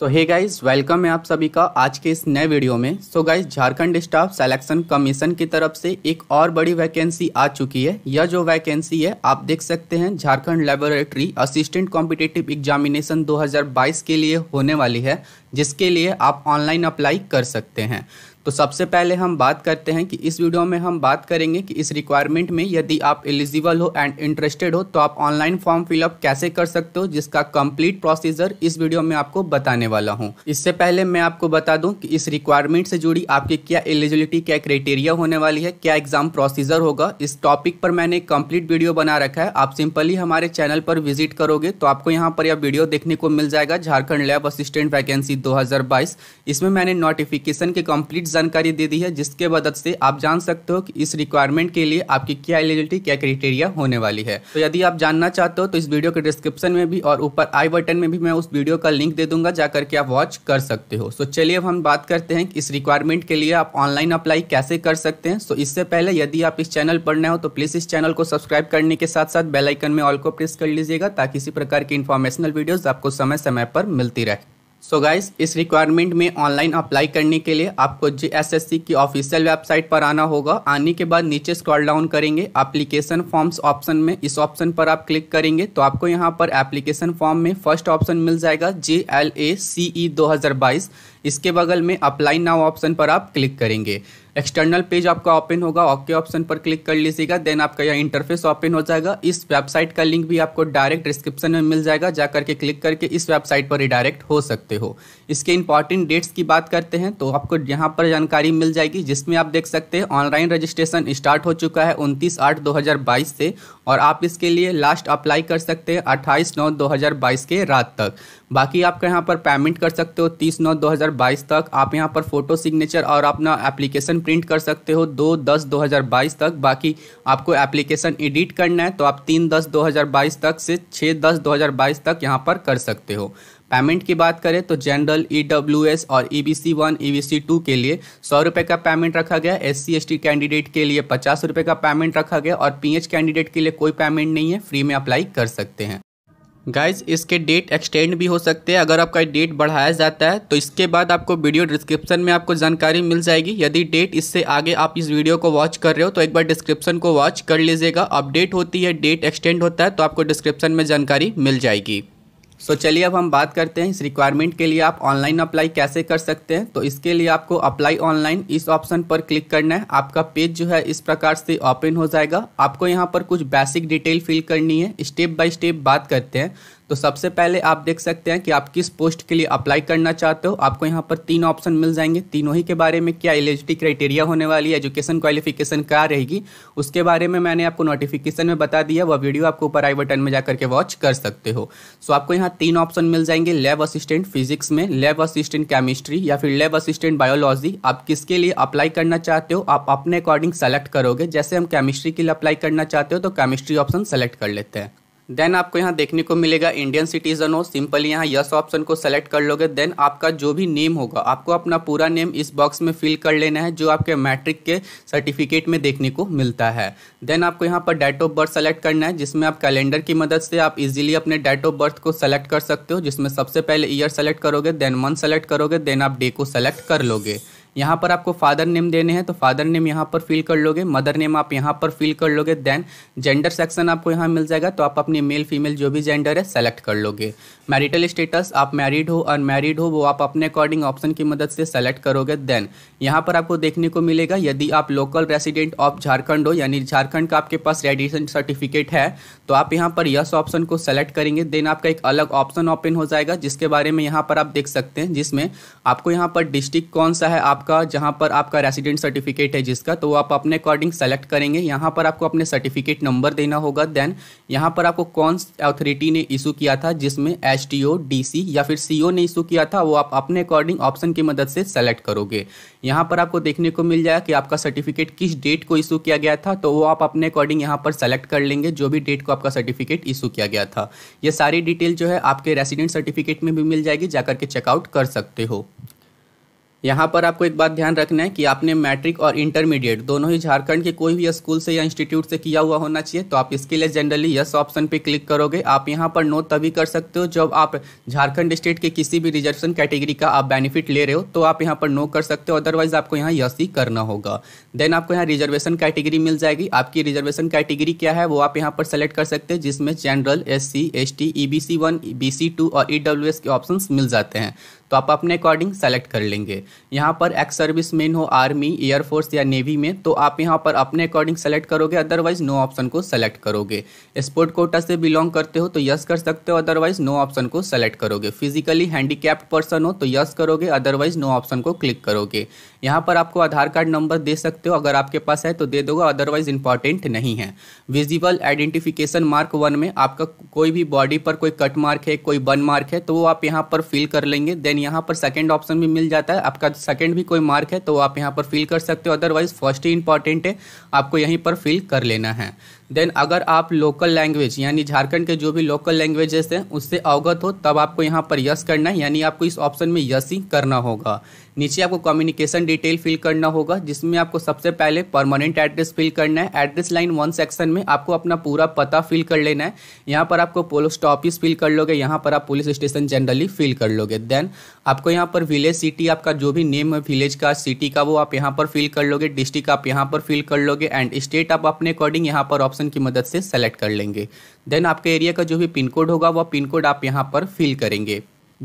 सो hey guys welcome है आप सभी का आज के इस नए वीडियो में so guys Jharkhand staff selection commission की तरफ से एक और बड़ी वैकेंसी आ चुकी है यह जो वैकेंसी है आप देख सकते हैं Jharkhand laboratory assistant competitive examination 2022 के लिए होने वाली है जिसके लिए आप ऑनलाइन अप्लाई कर सकते हैं तो सबसे पहले हम बात करते हैं कि इस वीडियो में हम बात करेंगे कि इस रिक्वायरमेंट में यदि आप एलिजिबल हो एंड इंटरेस्टेड हो तो आप ऑनलाइन फॉर्म फिलअप कैसे कर सकते हो जिसका कंप्लीट प्रोसीजर इस वीडियो में आपको बताने वाला हूँ इससे पहले मैं आपको बता दूँ कि इस रिक्वायरमेंट से जुड़ी आपकी क्या एलिजिबिलिटी क्या क्राइटेरिया होने वाली है क्या एग्जाम प्रोसीजर होगा इस टॉपिक पर मैंने कम्प्लीट वीडियो बना रखा है आप सिंपली हमारे चैनल पर विजिट करोगे तो आपको यहाँ पर यह वीडियो देखने को मिल जाएगा झारखंड लैब असिस्टेंट वैकेंसी दो इसमें मैंने नोटिफिकेशन के कम्प्लीट जानकारी दे दी है जिसके मदद से आप जान सकते हो कि इस रिक्वायरमेंट के लिए आपकी क्या एलिजिबिलिटी क्या क्राइटेरिया होने वाली है तो यदि आप जानना चाहते हो तो इस वीडियो के डिस्क्रिप्शन में भी और ऊपर आई बटन में भी मैं उस वीडियो का लिंक दे दूंगा जाकर के आप वॉच कर सकते हो सो तो चलिए अब हम बात करते हैं कि इस रिक्वायरमेंट के लिए आप ऑनलाइन अप्लाई कैसे कर सकते हैं सो तो इससे पहले यदि आप इस चैनल पर नए हो तो प्लीज़ इस चैनल को सब्सक्राइब करने के साथ साथ बेलाइकन में ऑल को प्रेस कर लीजिएगा ताकि इसी प्रकार की इन्फॉर्मेशनल वीडियोज़ आपको समय समय पर मिलती रहे सो so गाइस इस रिक्वायरमेंट में ऑनलाइन अप्लाई करने के लिए आपको जे की ऑफिशियल वेबसाइट पर आना होगा आने के बाद नीचे स्क्रॉल डाउन करेंगे एप्लीकेशन फॉर्म्स ऑप्शन में इस ऑप्शन पर आप क्लिक करेंगे तो आपको यहाँ पर एप्लीकेशन फॉर्म में फर्स्ट ऑप्शन मिल जाएगा जे एल ए सी ई दो इसके बगल में अप्लाई नाउ ऑप्शन पर आप क्लिक करेंगे एक्सटर्नल पेज आपका ओपन होगा ओके ऑप्शन पर क्लिक कर लीजिएगा देन आपका यह इंटरफेस ओपन हो जाएगा इस वेबसाइट का लिंक भी आपको डायरेक्ट डिस्क्रिप्शन में मिल जाएगा जाकर के क्लिक करके इस वेबसाइट पर रिडायरेक्ट हो सकते हो इसके इंपॉर्टेंट डेट्स की बात करते हैं तो आपको यहाँ पर जानकारी मिल जाएगी जिसमें आप देख सकते हैं ऑनलाइन रजिस्ट्रेशन स्टार्ट हो चुका है उनतीस आठ दो से और आप इसके लिए लास्ट अप्लाई कर सकते हैं अट्ठाईस नौ दो के रात तक बाकी आप यहाँ पर पेमेंट कर सकते हो तीस नौ दो हज़ार बाईस तक आप यहाँ पर फ़ोटो सिग्नेचर और अपना एप्लीकेशन प्रिंट कर सकते हो दो दस दो हज़ार बाईस तक बाकी आपको एप्लीकेशन एडिट करना है तो आप तीन दस दो हज़ार बाईस तक से छः दस दो हज़ार बाईस तक यहाँ पर कर सकते हो पेमेंट की बात करें तो जनरल ई डब्ल्यू एस और E B C one E B C two के लिए सौ रुपये का पेमेंट रखा गया S C S T candidate के लिए पचास रुपये का पेमेंट रखा गया और पी एच कैंडिडेट के लिए कोई पेमेंट नहीं है फ्री में अप्लाई कर सकते हैं गाइज इसके डेट एक्सटेंड भी हो सकते हैं अगर आपका डेट बढ़ाया जाता है तो इसके बाद आपको वीडियो डिस्क्रिप्शन में आपको जानकारी मिल जाएगी यदि डेट इससे आगे आप इस वीडियो को वॉच कर रहे हो तो एक बार डिस्क्रिप्शन को वॉच कर लीजिएगा अपडेट होती है डेट एक्सटेंड होता है तो आपको डिस्क्रिप्शन में जानकारी मिल जाएगी सो तो so, चलिए अब हम बात करते हैं इस रिक्वायरमेंट के लिए आप ऑनलाइन अप्लाई कैसे कर सकते हैं तो इसके लिए आपको अप्लाई ऑनलाइन इस ऑप्शन पर क्लिक करना है आपका पेज जो है इस प्रकार से ओपन हो जाएगा आपको यहाँ पर कुछ बेसिक डिटेल फिल करनी है स्टेप बाय स्टेप बात करते हैं तो सबसे पहले आप देख सकते हैं कि आप किस पोस्ट के लिए अप्लाई करना चाहते हो आपको यहाँ पर तीन ऑप्शन मिल जाएंगे तीनों ही के बारे में क्या एलिजिटी क्राइटेरिया होने वाली है एजुकेशन क्वालिफिकेशन क्या रहेगी उसके बारे में मैंने आपको नोटिफिकेशन में बता दिया वह वीडियो आपको ऊपर आई बटन में जाकर के वॉच कर सकते हो सो आपको यहाँ तीन ऑप्शन मिल जाएंगे लैब असिस्टेंट फिजिक्स में लैब असिस्टेंट केमिस्ट्री या फिर लैब असिस्टेंट बायोलॉजी आप किसके लिए अप्लाई करना चाहते हो आप अपने अकॉर्डिंग सेलेक्ट करोगे जैसे हम केमिस्ट्री के लिए अप्लाई करना चाहते हो तो केमिस्ट्री ऑप्शन सेलेक्ट कर लेते हैं देन आपको यहाँ देखने को मिलेगा इंडियन सिटीजन हो सिंपली यहाँ यस ऑप्शन को सेलेक्ट कर लोगे देन आपका जो भी नेम होगा आपको अपना पूरा नेम इस बॉक्स में फिल कर लेना है जो आपके मैट्रिक के सर्टिफिकेट में देखने को मिलता है देन आपको यहाँ पर डेट ऑफ बर्थ सेलेक्ट करना है जिसमें आप कैलेंडर की मदद से आप इजिली अपने डेट ऑफ बर्थ को सेलेक्ट कर सकते हो जिसमें सबसे पहले ईयर सेलेक्ट करोगे देन मंथ सेलेक्ट करोगे देन आप डे को सेलेक्ट कर लोगे यहाँ पर आपको फादर नेम देने हैं तो फादर नेम यहाँ पर फिल कर लोगे मदर नेम आप यहाँ पर फिल कर लोगे देन जेंडर सेक्शन आपको यहाँ मिल जाएगा तो आप अपनी मेल फीमेल जो भी जेंडर है सेलेक्ट कर लोगे मैरिटल स्टेटस आप मैरिड हो अनमैरिड हो वो आप अपने अकॉर्डिंग ऑप्शन की मदद से सेलेक्ट करोगे देन यहाँ पर आपको देखने को मिलेगा यदि आप लोकल रेसिडेंट ऑफ झारखंड हो यानी झारखंड का आपके पास रेडिएशन सर्टिफिकेट है तो आप यहाँ पर यस ऑप्शन को सेलेक्ट करेंगे देन आपका एक अलग ऑप्शन ओपन हो जाएगा जिसके बारे में यहाँ पर आप देख सकते हैं जिसमें आपको यहाँ पर डिस्ट्रिक्ट कौन सा है आप आपका जहाँ पर आपका रेसिडेंट सर्टिफिकेट है जिसका तो आप अपने अकॉर्डिंग सेलेक्ट करेंगे यहाँ पर आपको अपने सर्टिफिकेट नंबर देना होगा देन यहाँ पर आपको कौन अथॉरिटी ने इशू किया था जिसमें एच डी या फिर सी ने इशू किया था वो आप अपने अकॉर्डिंग ऑप्शन की मदद से सेलेक्ट करोगे यहाँ पर आपको देखने को मिल जाएगा कि आपका सर्टिफिकेट किस डेट को इशू किया गया था तो वो आप अपने अकॉर्डिंग यहाँ पर सेलेक्ट कर लेंगे जो भी डेट को आपका सर्टिफिकेट इशू किया गया था ये सारी डिटेल जो है आपके रेसिडेंट सर्टिफिकेट में भी मिल जाएगी जाकर के चेकआउट कर सकते हो यहाँ पर आपको एक बात ध्यान रखना है कि आपने मैट्रिक और इंटरमीडिएट दोनों ही झारखंड के कोई भी स्कूल से या इंस्टीट्यूट से किया हुआ होना चाहिए तो आप इसके लिए जनरली यस ऑप्शन पे क्लिक करोगे आप यहाँ पर नो तभी कर सकते हो जब आप झारखंड स्टेट के किसी भी रिजर्वेशन कैटेगरी का आप बेनिफिट ले रहे हो तो आप यहाँ पर नो कर सकते हो अदरवाइज आपको यहाँ यस ही करना होगा देन आपको यहाँ रिजर्वेशन कैटेगरी मिल जाएगी आपकी रिजर्वेशन कैटेगरी क्या है वो आप यहाँ पर सेलेक्ट कर सकते हैं जिसमें general S C S T E B C one B C two और ई डब्ल्यू एस के ऑप्शन मिल जाते हैं तो आप अपने अकॉर्डिंग सेलेक्ट कर लेंगे यहाँ पर एक्स सर्विस मैन हो आर्मी एयरफोर्स या नेवी में तो आप यहाँ पर अपने अकॉर्डिंग सेलेक्ट करोगे अदरवाइज नो ऑप्शन को सेलेक्ट करोगे स्पोर्ट कोटा से बिलोंग करते हो तो यस कर सकते हो अदरवाइज नो ऑप्शन को सेलेक्ट करोगे फिजिकली हैंडीकैप्ड पर्सन हो तो यस करोगे अदरवाइज नो ऑप्शन को क्लिक करोगे यहाँ पर आपको आधार कार्ड नंबर दे सकते हो अगर आपके पास है तो दे दोगे अदरवाइज इंपॉर्टेंट नहीं है विजिबल आइडेंटिफिकेशन मार्क वन में आपका कोई भी बॉडी पर कोई कट मार्क है कोई बन मार्क है तो वो आप यहाँ पर फिल कर लेंगे देन देन यहाँ पर सेकेंड ऑप्शन भी मिल जाता है आपका सेकेंड भी कोई मार्क है तो आप यहाँ पर फिल कर सकते हो अदरवाइज फर्स्ट ही इंपॉर्टेंट है आपको यहीं पर फिल कर लेना है देन अगर आप लोकल लैंग्वेज यानी झारखंड के जो भी लोकल लैंग्वेजेस हैं उससे अवगत हो तब आपको यहाँ पर यस करना है यानी आपको इस ऑप्शन में यस ही करना होगा नीचे आपको कम्युनिकेशन डिटेल फिल करना होगा जिसमें आपको सबसे पहले परमानेंट एड्रेस फिल करना है एड्रेस लाइन वन सेक्शन में आपको अपना पूरा पता फिल कर लेना है यहाँ पर आपको पोस्ट ऑफिस फिल कर लोगे यहाँ पर आप पुलिस स्टेशन जनरली फिल कर लोगे देन आपको यहाँ पर विलेज सिटी आपका जो भी नेम है विलेज का सिटी का वो आप यहाँ पर फिल कर लोगे डिस्ट्रिक्ट आप यहाँ पर फिल कर लोगे एंड स्टेट आप अपने अकॉर्डिंग यहाँ पर ऑप्शन ऑप्शन की मदद से सेलेक्ट कर लेंगे देन आपके एरिया का जो भी पिन कोड होगा वह पिन कोड आप यहाँ पर फिल करेंगे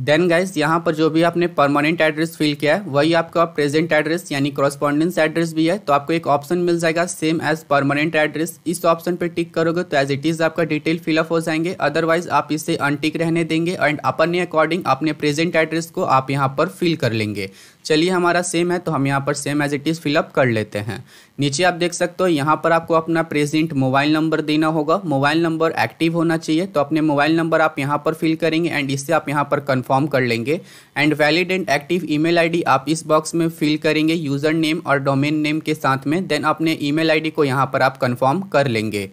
देन गाइज यहाँ पर जो भी आपने परमानेंट एड्रेस फिल किया है वही आपका प्रेजेंट एड्रेस यानी क्रॉस्पॉन्डेंस एड्रेस भी है तो आपको एक ऑप्शन मिल जाएगा सेम एज परमानेंट एड्रेस इस ऑप्शन पर टिक करोगे तो एज इट इज़ आपका डिटेल फिलअप हो जाएंगे अदरवाइज आप इसे अनटिक रहने देंगे एंड अपने अकॉर्डिंग अपने प्रेजेंट एड्रेस को आप यहाँ पर फिल कर लेंगे चलिए हमारा सेम है तो हम यहाँ पर same as it is fill up कर लेते हैं नीचे आप देख सकते हो यहाँ पर आपको अपना प्रेजेंट मोबाइल नंबर देना होगा मोबाइल नंबर एक्टिव होना चाहिए तो अपने मोबाइल नंबर आप यहाँ पर फिल करेंगे एंड इससे आप यहाँ पर कंफर्म कर लेंगे and valid and active email आप इस बॉक्स में फिल करेंगे यूज़र नेम और डोमेन नेम के साथ में देन अपने ई मेल को यहाँ पर आप कन्फर्म कर लेंगे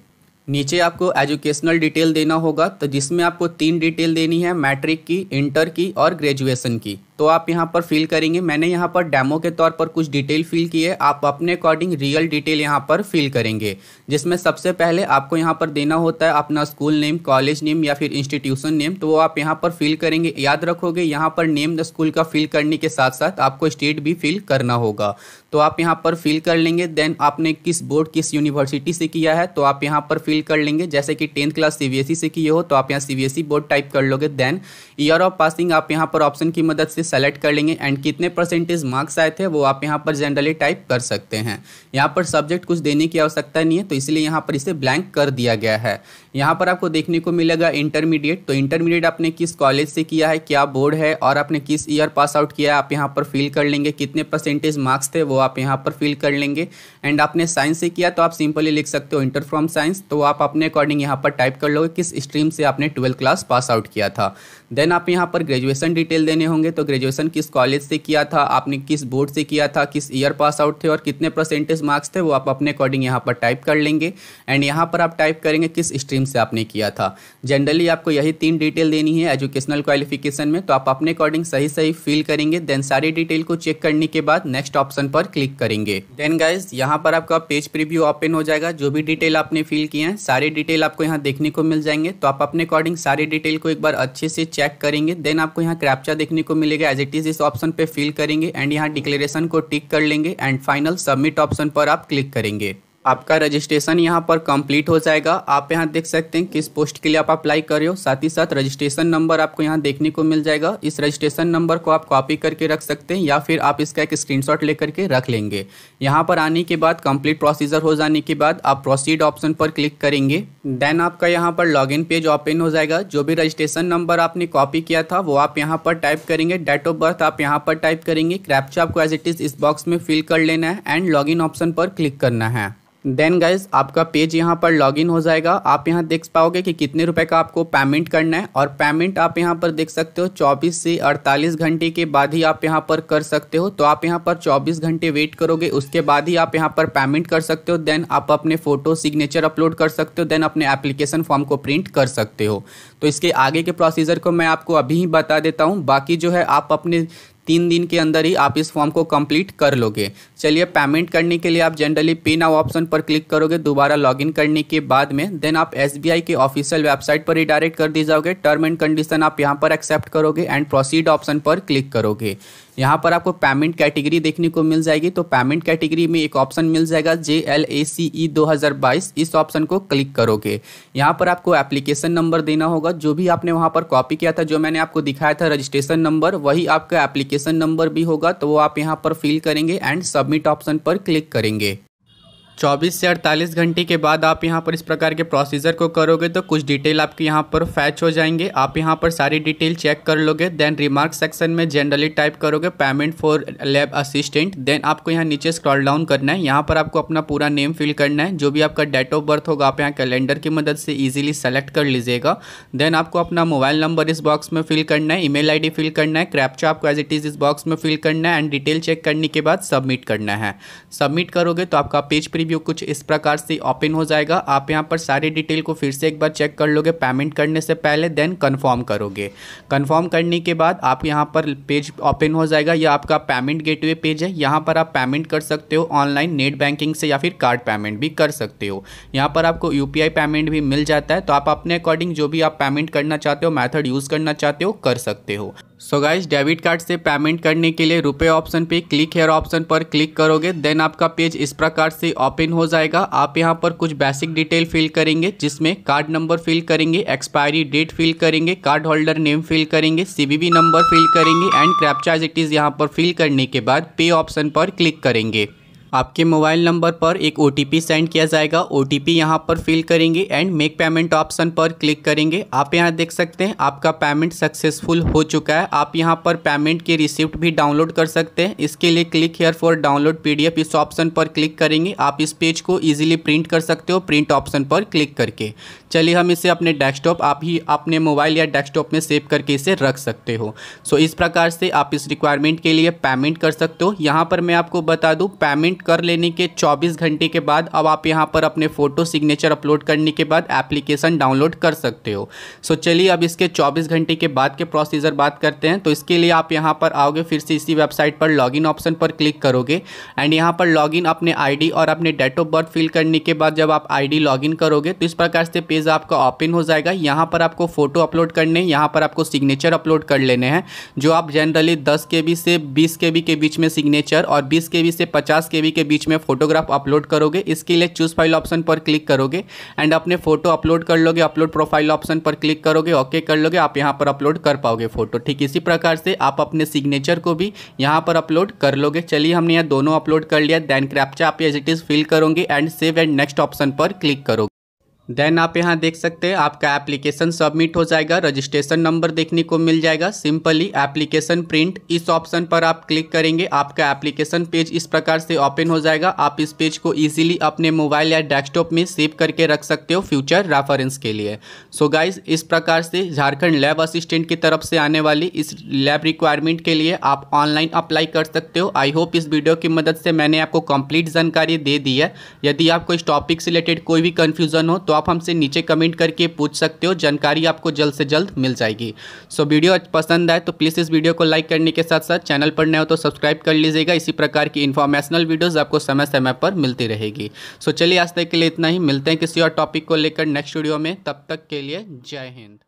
नीचे आपको एजुकेशनल डिटेल देना होगा तो जिसमें आपको तीन डिटेल देनी है मैट्रिक की इंटर की और ग्रेजुएशन की तो आप यहाँ पर फिल करेंगे मैंने यहाँ पर डेमो के तौर पर कुछ डिटेल फिल की है आप अपने अकॉर्डिंग रियल डिटेल यहाँ पर फिल करेंगे जिसमें सबसे पहले आपको यहाँ पर देना होता है अपना स्कूल नेम कॉलेज नेम या फिर इंस्टीट्यूशन नेम तो वो आप यहाँ पर फिल करेंगे याद रखोगे यहाँ पर नेम द स्कूल का फिल करने के साथ साथ आपको स्टेट भी फिल करना होगा तो आप यहाँ पर फिल कर लेंगे देन आपने किस बोर्ड किस यूनिवर्सिटी से किया है तो आप यहाँ पर फिल कर लेंगे जैसे कि टेंथ क्लास सी से किए हो तो आप यहाँ सी बोर्ड टाइप कर लोगे देन ईयर ऑफ पासिंग आप यहाँ पर ऑप्शन की मदद से सेलेक्ट कर लेंगे एंड कितने परसेंटेज मार्क्स आए थे वो आप यहाँ पर जनरली टाइप कर सकते हैं यहाँ पर सब्जेक्ट कुछ देने की आवश्यकता नहीं है तो इसलिए यहाँ पर इसे ब्लैंक कर दिया गया है यहाँ पर आपको देखने को मिलेगा इंटरमीडिएट तो इंटरमीडिएट आपने किस कॉलेज से किया है क्या बोर्ड है और आपने किस ईयर पास आउट किया है आप यहाँ पर फिल कर लेंगे कितने परसेंटेज मार्क्स थे वो आप यहाँ पर फिल कर लेंगे एंड आपने साइंस से किया तो आप सिंपली लिख सकते हो इंटर फ्रॉम साइंस तो आप अपने अकॉर्डिंग यहाँ पर टाइप कर लोगे किस स्ट्रीम से आपने ट्वेल्थ क्लास पास आउट किया था देन आप यहाँ पर ग्रेजुएशन डिटेल देने होंगे तो ग्रेजुएशन किस कॉलेज से किया था आपने किस बोर्ड से किया था किस ईयर पास आउट थे और कितने परसेंटेज मार्क्स थे वो आप अपने अकॉर्डिंग यहाँ पर टाइप कर लेंगे एंड यहाँ पर आप टाइप करेंगे किस स्ट्रीम से आपने किया था जनरली आपको यही तीन डिटेल देनी है एजुकेशनल क्वालिफिकेशन में तो आप अपने अकॉर्डिंग सही सही फिल करेंगे देन सारी डिटेल को चेक करने के बाद नेक्स्ट ऑप्शन पर क्लिक करेंगे देन गाइज यहाँ पर आपका पेज प्रिव्यू ओपन हो जाएगा जो भी डिटेल आपने फिल किए हैं सारी डिटेल आपको यहाँ देखने को मिल जाएंगे तो आप अपने अकॉर्डिंग सारी डिटेल को एक बार अच्छे से चेक करेंगे देन आपको यहाँ क्रैप्चा देखने को मिलेगा एज इट इज़ इस ऑप्शन पे फिल करेंगे एंड यहाँ डिक्लेरेशन को टिक कर लेंगे एंड फाइनल सबमिट ऑप्शन पर आप क्लिक करेंगे आपका रजिस्ट्रेशन यहाँ पर कंप्लीट हो जाएगा आप यहाँ देख सकते हैं किस पोस्ट के लिए आप अप्लाई कर रहे हो साथ ही साथ रजिस्ट्रेशन नंबर आपको यहाँ देखने को मिल जाएगा इस रजिस्ट्रेशन नंबर को आप कॉपी करके रख सकते हैं या फिर आप इसका एक स्क्रीनशॉट लेकर के रख लेंगे यहाँ पर आने के बाद कंप्लीट प्रोसीजर हो जाने के बाद आप प्रोसीड ऑप्शन पर क्लिक करेंगे देन आपका यहाँ पर लॉगिन पेज ओपन हो जाएगा जो भी रजिस्ट्रेशन नंबर आपने कॉपी किया था वो आप यहाँ पर टाइप करेंगे डेट ऑफ बर्थ आप यहाँ पर टाइप करेंगे क्रैप्चा आपको एज इट इज़ इस बॉक्स में फिल कर लेना है एंड लॉगिन ऑप्शन पर क्लिक करना है देन गाइज आपका पेज यहाँ पर लॉगिन हो जाएगा आप यहाँ देख पाओगे कि कितने रुपए का आपको पेमेंट करना है और पेमेंट आप यहाँ पर देख सकते हो 24 से 48 घंटे के बाद ही आप यहाँ पर कर सकते हो तो आप यहाँ पर 24 घंटे वेट करोगे उसके बाद ही आप यहाँ पर पेमेंट कर सकते हो देन आप अपने फोटो सिग्नेचर अपलोड कर सकते हो देन अपने एप्लीकेशन फॉर्म को प्रिंट कर सकते हो तो इसके आगे के प्रोसीजर को मैं आपको अभी ही बता देता हूँ बाकी जो है आप अपने तीन दिन के अंदर ही आप इस फॉर्म को कंप्लीट कर लोगे चलिए पेमेंट करने के लिए आप जनरली पे नाउ ऑप्शन पर क्लिक करोगे दोबारा लॉगिन करने के बाद में देन आप एस के ऑफिशियल वेबसाइट पर रिडायरेक्ट कर दी जाओगे टर्म एंड कंडीशन आप यहाँ पर एक्सेप्ट करोगे एंड प्रोसीड ऑप्शन पर क्लिक करोगे यहाँ पर आपको पेमेंट कैटेगरी देखने को मिल जाएगी तो पेमेंट कैटेगरी में एक ऑप्शन मिल जाएगा जे एल ए सी ई दो हज़ार बाईस इस ऑप्शन को क्लिक करोगे यहाँ पर आपको एप्लीकेशन नंबर देना होगा जो भी आपने वहाँ पर कॉपी किया था जो मैंने आपको दिखाया था रजिस्ट्रेशन नंबर वही आपका एप्लीकेशन नंबर भी होगा तो वो आप यहाँ पर फिल करेंगे एंड सबमिट ऑप्शन पर क्लिक करेंगे 24 से 48 घंटे के बाद आप यहाँ पर इस प्रकार के प्रोसीजर को करोगे तो कुछ डिटेल आपके यहाँ पर फैच हो जाएंगे आप यहाँ पर सारी डिटेल चेक कर लोगे देन रिमार्क सेक्शन में जनरली टाइप करोगे payment for lab assistant then आपको यहाँ नीचे स्क्रॉल डाउन करना है यहाँ पर आपको अपना पूरा नेम फिल करना है जो भी आपका डेट ऑफ बर्थ होगा आप यहाँ कैलेंडर की मदद से ईजिली सेलेक्ट कर लीजिएगा देन आपको अपना मोबाइल नंबर इस बॉक्स में फिल करना है ई मेल फिल करना है क्रैपचा आपको एज इट इज़ इस बॉक्स में फिल करना है एंड डिटेल चेक करने के बाद सबमिट करना है सबमिट करोगे तो आपका पेज प्री व्यू कुछ इस प्रकार से ओपन हो जाएगा आप यहाँ पर सारी डिटेल को फिर से एक बार चेक कर लोगे पेमेंट करने से पहले देन कन्फर्म करोगे कन्फर्म करने के बाद आप यहाँ पर पेज ओपन हो जाएगा यह आपका पेमेंट गेट पेज है यहाँ पर आप पेमेंट कर सकते हो ऑनलाइन नेट बैंकिंग से या फिर कार्ड पेमेंट भी कर सकते हो यहाँ पर आपको यू पेमेंट भी मिल जाता है तो आप अपने अकॉर्डिंग जो भी आप पेमेंट करना चाहते हो मैथड यूज़ करना चाहते हो कर सकते हो सो गाइस डेबिट कार्ड से पेमेंट करने के लिए रुपए ऑप्शन पे क्लिक हेयर ऑप्शन पर क्लिक करोगे देन आपका पेज इस प्रकार से ओपन हो जाएगा आप यहां पर कुछ बेसिक डिटेल फिल करेंगे जिसमें कार्ड नंबर फिल करेंगे एक्सपायरी डेट फिल करेंगे कार्ड होल्डर नेम फिल करेंगे सीवीवी नंबर फिल करेंगे एंड क्रैपचाजिटीज़ इट इज़ यहाँ पर फिल करने के बाद पे ऑप्शन पर क्लिक करेंगे आपके मोबाइल नंबर पर एक ओ सेंड किया जाएगा ओ टी पी यहाँ पर फिल करेंगे एंड मेक पेमेंट ऑप्शन पर क्लिक करेंगे आप यहाँ देख सकते हैं आपका पेमेंट सक्सेसफुल हो चुका है आप यहाँ पर पेमेंट की रिसिप्ट भी डाउनलोड कर सकते हैं इसके लिए click here for download P इस ऑप्शन पर क्लिक करेंगे आप इस पेज को ईजिली प्रिंट कर सकते हो प्रिंट ऑप्शन पर क्लिक करके चलिए हम इसे अपने डेस्कटॉप आप ही अपने मोबाइल या डेस्कटॉप में सेव करके इसे रख सकते हो सो इस प्रकार से आप इस रिक्वायरमेंट के लिए पेमेंट कर सकते हो यहाँ पर मैं आपको बता दूँ पेमेंट सबमिट कर लेने के 24 घंटे के बाद अब आप यहाँ पर अपने फ़ोटो सिग्नेचर अपलोड करने के बाद एप्लीकेशन डाउनलोड कर सकते हो सो चलिए अब इसके 24 घंटे के बाद के प्रोसीजर बात करते हैं तो इसके लिए आप यहाँ पर आओगे फिर से इसी वेबसाइट पर लॉग ऑप्शन पर क्लिक करोगे एंड यहाँ पर लॉग अपने आई और अपने डेट ऑफ बर्थ फिल करने के बाद जब आप आई डी करोगे तो इस प्रकार से पेज आपका ओपन हो जाएगा यहाँ पर आपको फ़ोटो अपलोड करने यहाँ पर आपको सिग्नेचर अपलोड कर लेने हैं जो आप जनरली दस के से बीस के के बीच में सिग्नेचर और बीस के से पचास के गैलरी के बीच में फोटोग्राफ अपलोड करोगे इसके लिए चूज फाइल ऑप्शन पर क्लिक करोगे एंड अपने फोटो अपलोड कर लोगे अपलोड प्रोफाइल ऑप्शन पर क्लिक करोगे ओके कर लोगे आप यहाँ पर अपलोड कर पाओगे फोटो ठीक इसी प्रकार से आप अपने सिग्नेचर को भी यहाँ पर अपलोड कर लोगे चलिए हमने यहाँ दोनों अपलोड कर लिया देन क्रैप्चा आप एज इट इज़ फिल करोगे and save and next option पर क्लिक करोगे देन आप यहाँ देख सकते हैं आपका एप्लीकेशन सबमिट हो जाएगा रजिस्ट्रेशन नंबर देखने को मिल जाएगा सिंपली एप्लीकेशन प्रिंट इस ऑप्शन पर आप क्लिक करेंगे आपका एप्लीकेशन पेज इस प्रकार से ओपन हो जाएगा आप इस पेज को इजीली अपने मोबाइल या डेस्कटॉप में सेव करके रख सकते हो फ्यूचर रेफरेंस के लिए सो so गाइज इस प्रकार से झारखंड लैब असिस्टेंट की तरफ से आने वाली इस लैब रिक्वायरमेंट के लिए आप ऑनलाइन अप्लाई कर सकते हो आई होप इस वीडियो की मदद से मैंने आपको कंप्लीट जानकारी दे दी है यदि आपको इस टॉपिक से रिलेटेड कोई भी कन्फ्यूजन हो तो आप हमसे नीचे कमेंट करके पूछ सकते हो जानकारी आपको जल्द से जल्द मिल जाएगी सो वीडियो पसंद आए तो प्लीज़ इस वीडियो को लाइक करने के साथ साथ चैनल पर नए हो तो सब्सक्राइब कर लीजिएगा इसी प्रकार की इन्फॉर्मेशनल वीडियोज़ आपको समय समय पर मिलती रहेगी सो चलिए आज तक के लिए इतना ही मिलते हैं किसी और टॉपिक को लेकर नेक्स्ट वीडियो में तब तक के लिए जय हिंद